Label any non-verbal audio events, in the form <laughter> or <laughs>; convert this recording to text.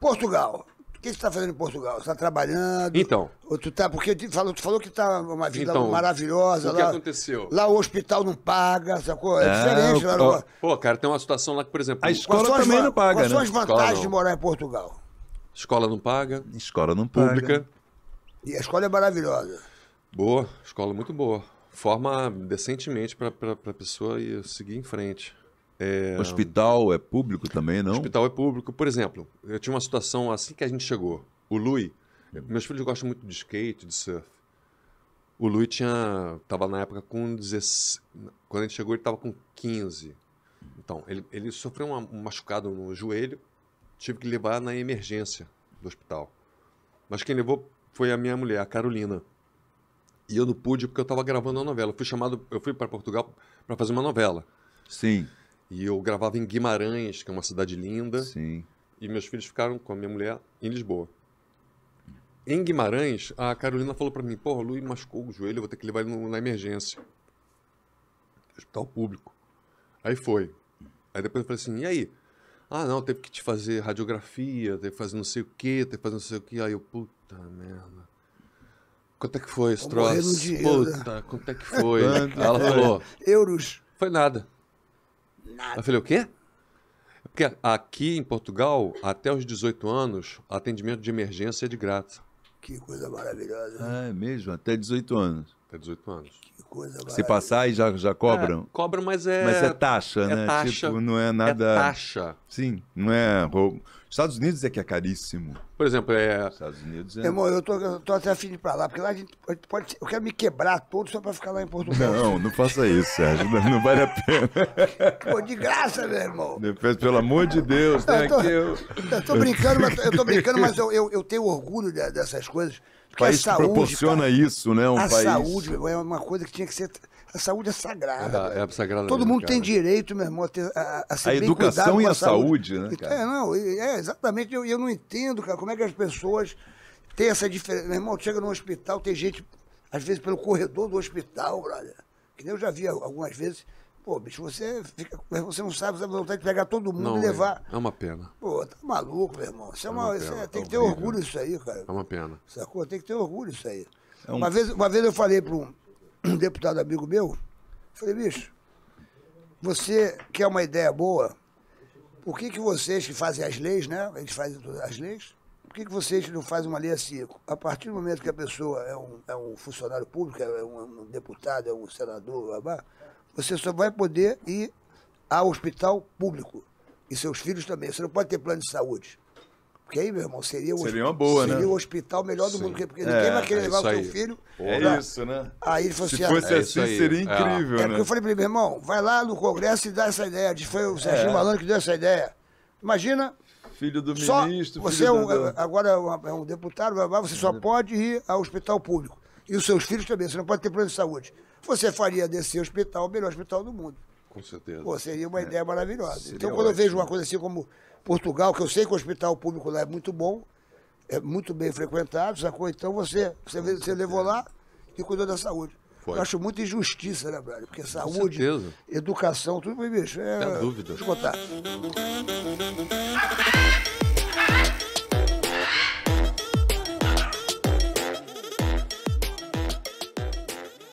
Portugal. O que você está fazendo em Portugal? Você está trabalhando? Então. Ou tu tá, porque tu falou, tu falou que está uma vida então, maravilhosa. O que aconteceu? Lá o hospital não paga, sacou? É, é diferente. Eu, lá Pô, cara, tem uma situação lá que, por exemplo... A escola também as, não paga, Quais né? são as vantagens de morar em Portugal? Escola não paga. Escola não paga. Pública. E a escola é maravilhosa. Boa, escola muito boa. Forma decentemente para a pessoa ir seguir em frente. É... O hospital é público também, não? O hospital é público. Por exemplo, eu tinha uma situação assim que a gente chegou. O Lui, é. meus filhos gostam muito de skate, de surf. O Lui tinha, tava na época com 16, quando a gente chegou ele estava com 15. Então, ele, ele sofreu um machucado no joelho, tive que levar na emergência do hospital. Mas quem levou foi a minha mulher, a Carolina. E eu não pude porque eu estava gravando uma novela. Eu fui chamado, eu fui para Portugal para fazer uma novela. Sim. E eu gravava em Guimarães, que é uma cidade linda. Sim. E meus filhos ficaram com a minha mulher em Lisboa. Em Guimarães, a Carolina falou para mim: Porra, Luiz machucou o joelho, eu vou ter que levar ele na emergência. Hospital público. Aí foi. Aí depois eu falei assim: E aí? Ah, não, teve que te fazer radiografia, teve que fazer não sei o quê, teve que fazer não sei o quê. Aí eu, puta merda. Quanto é que foi esse troço? Né? Puta, quanto é que foi? <laughs> É ela falou: Euros. Foi nada nada. Eu falei, o quê? É porque aqui em Portugal, até os 18 anos, atendimento de emergência é de graça. Que coisa maravilhosa. Ah, é mesmo? Até 18 anos. Até 18 anos. Que coisa maravilhosa. Se passar aí já, já cobram? É, cobram, mas é. Mas é taxa, é né? Taxa, tipo, não é, é nada. É taxa. Sim, não é roubo. Estados Unidos é que é caríssimo. Por exemplo, é. Estados Unidos é. Irmão, eu tô, eu tô até afim de ir pra lá, porque lá a gente pode. Eu quero me quebrar todo só pra ficar lá em Portugal. Não, não faça isso, Sérgio. Não, vale a pena. Pô, de graça, meu né, irmão. Depois, pelo amor de Deus, né? Eu eu... tô brincando, mas, eu, tô brincando, mas eu, eu, eu tenho orgulho dessas coisas. Porque país a saúde, proporciona cara, isso, né? Um a país... saúde é uma coisa que tinha que ser a saúde é sagrada. É, é sagrada Todo mesmo, mundo cara. tem direito, meu irmão, a, ter, a, a ser a bem educação e a saúde, saúde né? Cara? É, não, é, exatamente. Eu, eu não entendo, cara, como é que as pessoas têm essa diferença. Meu irmão, chega no hospital, tem gente, às vezes, pelo corredor do hospital, brother. Que nem eu já vi algumas vezes. Pô, bicho, você, fica, você não sabe, você vai vontade de pegar todo mundo não, e é, levar. É, uma pena. Pô, tá maluco, meu irmão. Isso é, é uma, isso é, tem que ter orgulho isso aí, cara. É uma pena. Sacou? Tem que ter orgulho isso aí. É um... Uma, vez, uma vez eu falei para um, um deputado amigo meu, falei, bicho, você quer uma ideia boa? Por que, que vocês que fazem as leis, né? Eles fazem as leis. Por que, que vocês não fazem uma lei assim? A partir do momento que a pessoa é um, é um funcionário público, é um, é um deputado, é um senador, blá, blá, você só vai poder ir ao hospital público. E seus filhos também. Você não pode ter plano de saúde. Porque aí, meu irmão, seria, o, seria uma boa, né? seria né? o hospital melhor do Sim. mundo. Porque ninguém é, vai querer é levar o seu filho. É pra... isso, né? Aí ele falou Se assim, fosse é assim, seria ah. incrível, é. né? eu falei pra ele, meu irmão, vai lá no Congresso e dá essa ideia. Foi o é. Serginho Malandro que deu essa ideia. Imagina... Filho do só ministro... Você é um, do... agora é um é deputado, você só é. pode ir ao hospital público. E os seus filhos também, você não pode ter problema de saúde. Você faria desse hospital o melhor hospital do mundo. Com certeza. Pô, seria uma é. ideia maravilhosa. Seria então, quando ótimo. eu vejo uma coisa assim como Portugal, que eu sei que o hospital público lá é muito bom, é muito bem frequentado, sacou? Então você, você, você levou lá e cuidou da saúde. Foi. Eu acho muita injustiça, né, Brad? Porque saúde, educação, tudo, bicho, é. Sem dúvida. Deixa eu contar.